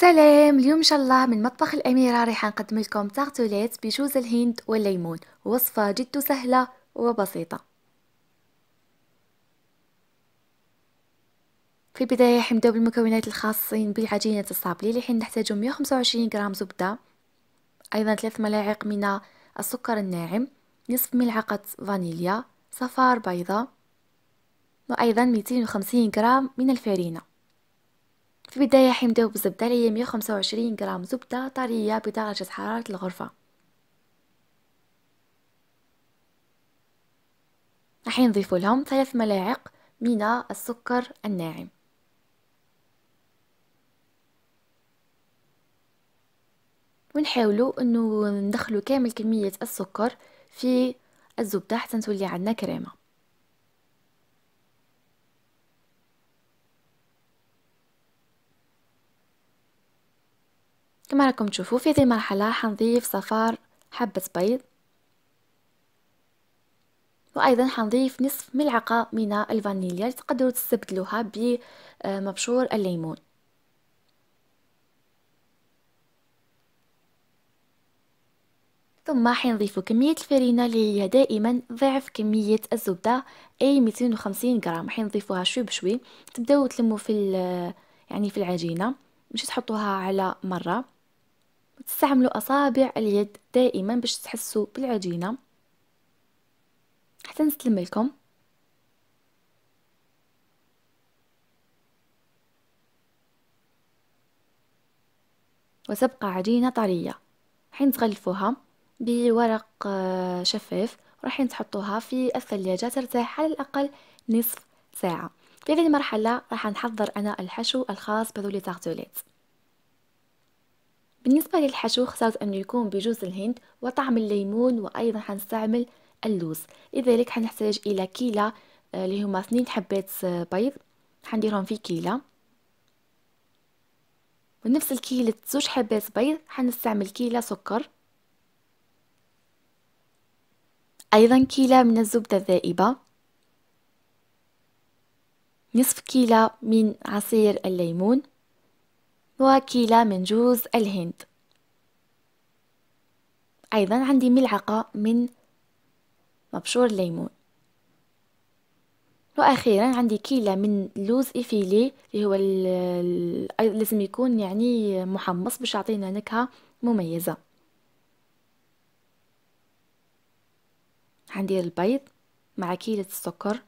سلام اليوم ان شاء الله من مطبخ الاميره راح نقدم لكم تارتوليت بجوز الهند والليمون وصفه جد سهله وبسيطه في البدايه حنبداو بالمكونات الخاصين بالعجينه الصابلي اللي حنحتاجو 125 غرام زبده ايضا ثلاث ملاعق من السكر الناعم نصف ملعقه فانيليا صفار بيضه وايضا 250 غرام من الفرينه في البداية حنبداو بالزبدة اللي هي وعشرين غرام زبدة طرية بدرجة حرارة الغرفة راح نضيف لهم ثلاث ملاعق من السكر الناعم ونحاولوا انه ندخلوا كامل كمية السكر في الزبدة حتى تولي عندنا كريمة كما راكم تشوفوا في هذه المرحلة حنضيف صفار حبة بيض وايضا حنضيف نصف ملعقة من الفانيليا تقدروا تستبدلوها بمبشور الليمون ثم حنضيف كمية الفرينة اللي هي دائما ضعف كمية الزبدة أي 250 غرام حنضيفوها شوي بشوي تبداو تلموا في يعني في العجينة مش تحطوها على مرة وتستعملوا أصابع اليد دائما باش تحسوا بالعجينة حتى نستلم لكم وتبقى عجينة طرية حين تغلفوها بورق آه، شفاف راح تحطوها في الثلاجة ترتاح على الأقل نصف ساعة في هذه المرحلة راح نحضر أنا الحشو الخاص بذولي تارتوليت بالنسبة للحشو خصوص أن يكون بجوز الهند وطعم الليمون وأيضا حنستعمل اللوز لذلك حنحتاج إلى كيلة آه، اللي هما اثنين حبات آه، بيض حنديرهم في كيلة ونفس الكيلة زوج حبات بيض حنستعمل كيلة سكر أيضا كيلة من الزبدة الذائبة نصف كيلة من عصير الليمون وكيلة من جوز الهند أيضا عندي ملعقة من مبشور الليمون واخيرا عندي كيلة من لوز افيلي اللي هو لازم يكون يعني محمص باش يعطينا نكهه مميزه عندي البيض مع كيلة السكر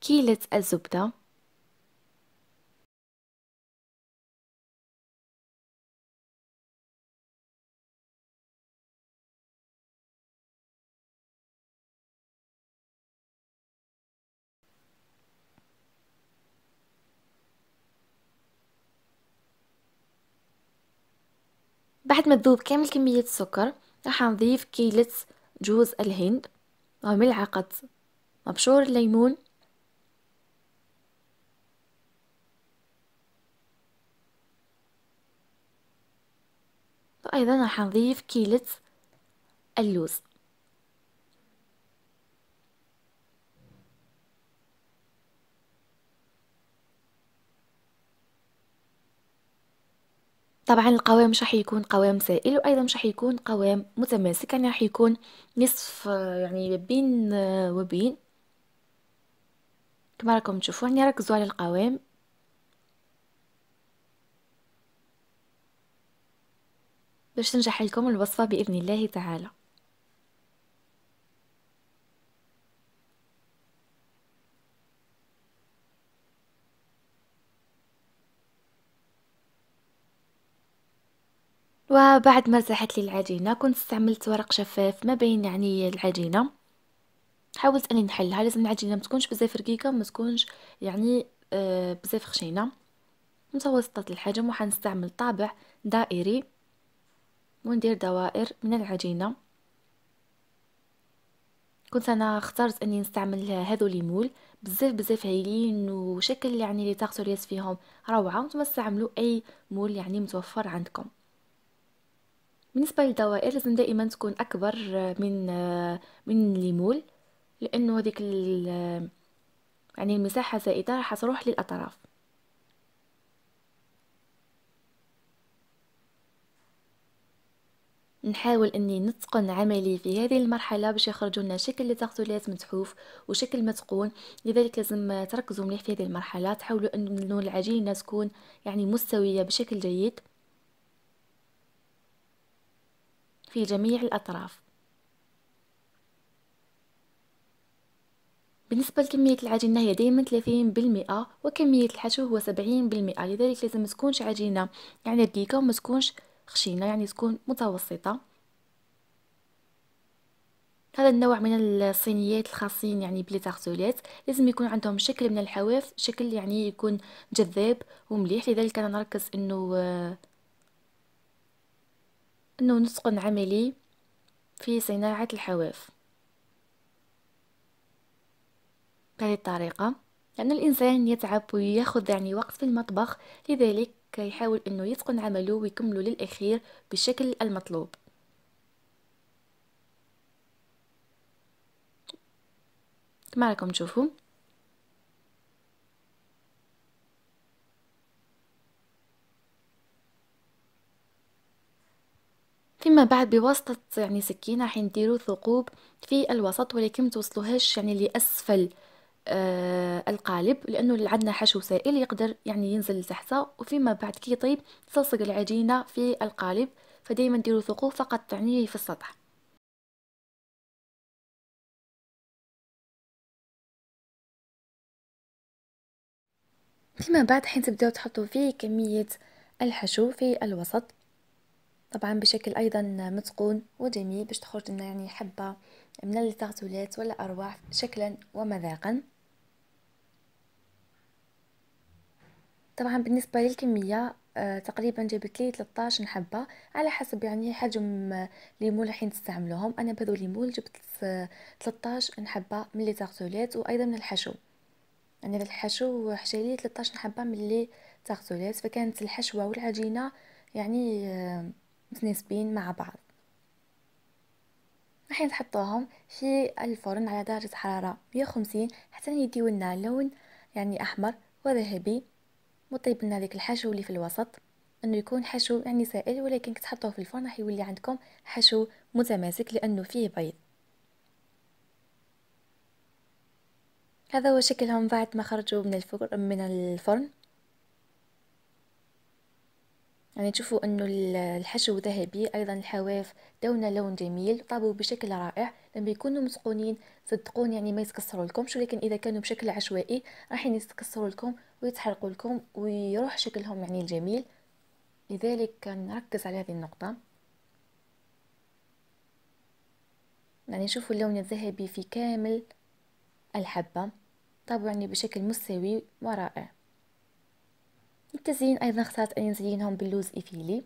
كيلة الزبدة بعد ما تذوب كامل كمية السكر راح نضيف كيلة جوز الهند وملعقة مبشور الليمون وأيضا راح نضيف كيلة اللوز طبعا القوام مش راح يكون قوام سائل وايضا مش راح يكون قوام متماسك يعني راح يكون نصف يعني بين وبين كما راكم تشوفوا يعني ركزوا على القوام باش تنجح لكم الوصفه باذن الله تعالى وبعد ما سحت لي العجينه كنت استعملت ورق شفاف ما بين يعني العجينه حاولت اني نحلها لازم العجينه ما تكونش بزاف رقيقه ما تكونش يعني آه بزاف خشينه متوسطه الحجم وحنستعمل طابع دائري وندير دوائر من العجينه كنت انا اخترت اني نستعمل هذو ليمول بزاف بزاف هايلين وشكل يعني لي تاكسوريات فيهم روعه نتوما استعملوا اي مول يعني متوفر عندكم بالنسبه للدوائر لازم دائما تكون اكبر من من الليمول لانه هذيك يعني المساحه زائده راح تروح للاطراف نحاول اني نتقن عملي في هذه المرحله باش يخرجوا لنا شكل لتغطيلات متحوف وشكل متقون لذلك لازم تركزوا مليح في هذه المرحله تحاولوا ان العجينه تكون يعني مستويه بشكل جيد في جميع الأطراف بالنسبة لكمية العجينة هي دايما ثلاثين بالمئة وكمية الحشو هو سبعين بالمئة لذلك لازم تكونش عجينة يعني رقيقة وما تكونش خشينة يعني تكون متوسطة هذا النوع من الصينيات الخاصين يعني بليتارسوليت لازم يكون عندهم شكل من الحواف شكل يعني يكون جذاب ومليح لذلك انا نركز انه آه، أنه نتقن عملي في صناعة الحواف بهذه الطريقة لأن الإنسان يتعب ويأخذ يعني وقت في المطبخ لذلك كيحاول أنه يتقن عمله ويكمله للأخير بالشكل المطلوب كما راكم تشوفوا فيما بعد بواسطة يعني سكينة حين ديروا ثقوب في الوسط ولكن متوصلوهاش يعني لأسفل آه القالب لانه عندنا حشو سائل يقدر يعني ينزل لتحته وفيما بعد كي يطيب تلصق العجينه في القالب فدائما ديروا ثقوب فقط يعني في السطح فيما بعد حين تبداو تحطوا فيه كميه الحشو في الوسط طبعا بشكل ايضا متقون وجميل باش تخرج لنا يعني حبه من التغتلات ولا ارواح شكلا ومذاقا طبعا بالنسبه للكميه آه، تقريبا جبت لي 13 حبه على حسب يعني حجم ليمون اللي تستعملوهم انا بهذو ليمون جبت 13 حبه من لي تغتلات وايضا من الحشو يعني هذا الحشو حشالي 13 حبه من لي تغتلات فكانت الحشوه والعجينه يعني آه متناسبين مع بعض راح نحطوهم في الفرن على درجة حرارة 150 حتى يديو لنا لون يعني أحمر وذهبي وطيب لنا ديك الحشو اللي في الوسط انه يكون حشو يعني سائل ولكن كي تحطوه في الفرن راح يولي عندكم حشو متماسك لانه فيه بيض هذا هو شكلهم بعد ما خرجوا من الفرن من الفرن يعني تشوفوا انه الحشو ذهبي ايضا الحواف داونا لون جميل طابوا بشكل رائع لما يكونوا مسقونين صدقون يعني ما يتكسروا لكمش ولكن اذا كانوا بشكل عشوائي راح يتكسروا لكم ويتحرقوا لكم ويروح شكلهم يعني الجميل لذلك نركز على هذه النقطه يعني شوفوا اللون الذهبي في كامل الحبه طابوا يعني بشكل مستوي ورائع التزيين ايضا اخترت ان نزينهم باللوز ايفيلي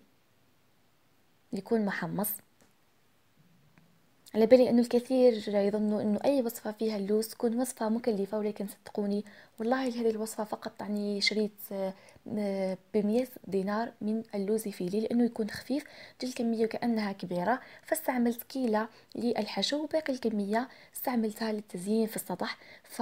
يكون محمص على بالي انه الكثير يظنوا انه اي وصفه فيها اللوز تكون وصفه مكلفه ولكن صدقوني والله هذه الوصفه فقط يعني شريت آه، ب دينار من اللوز فيلي لانه يكون خفيف الكميه كانها كبيره فاستعملت كيلة للحشو وباقي الكميه استعملتها للتزيين في السطح ف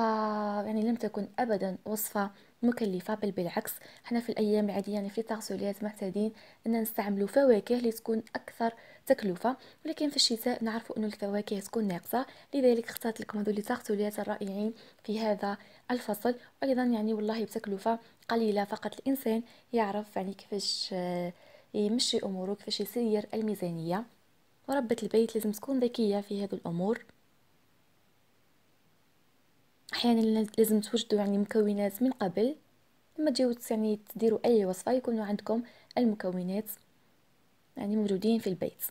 يعني لم تكن ابدا وصفه مكلفه بل بالعكس حنا في الايام العاديه يعني في تغسليات معتادين ان نستعملوا فواكه اللي تكون اكثر تكلفه ولكن في الشتاء نعرف أن الفواكه تكون ناقصه لذلك اخترت لكم هذول التغسليات الرائعين في هذا الفصل وايضا يعني والله بتكلفه قليله فقط الانسان يعرف يعني كيفاش آه، يمشي اموره كيفاش يسير الميزانيه وربة البيت لازم تكون ذكيه في هذه الامور احيانا لازم توجدوا يعني مكونات من قبل لما تجيو يعني تديروا اي وصفه يكونوا عندكم المكونات يعني موجودين في البيت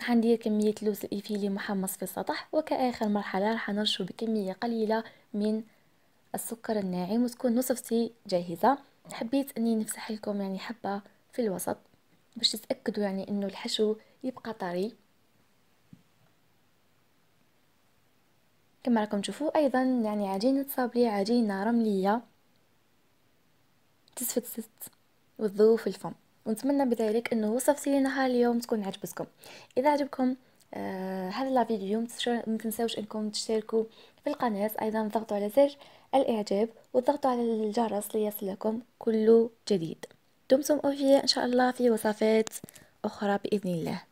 حندير كمية لوز الإيفيلي محمص في السطح وكآخر مرحلة راح نرشو بكمية قليلة من السكر الناعم وتكون نصف سي جاهزة حبيت أني نفسح لكم يعني حبة في الوسط باش تتأكدوا يعني أنه الحشو يبقى طري كما راكم تشوفوا ايضا يعني عجينه صابلي عجينه رمليه ست وتذوب في الفم ونتمنى بذلك انه وصفتي لنهار اليوم تكون عجبتكم اذا عجبكم آه هذا لا فيديو ما تنساوش انكم تشتركوا في القناه ايضا ضغطوا على زر الاعجاب وضغطوا على الجرس ليصلكم كل جديد دمتم اوفياء ان شاء الله في وصفات اخرى باذن الله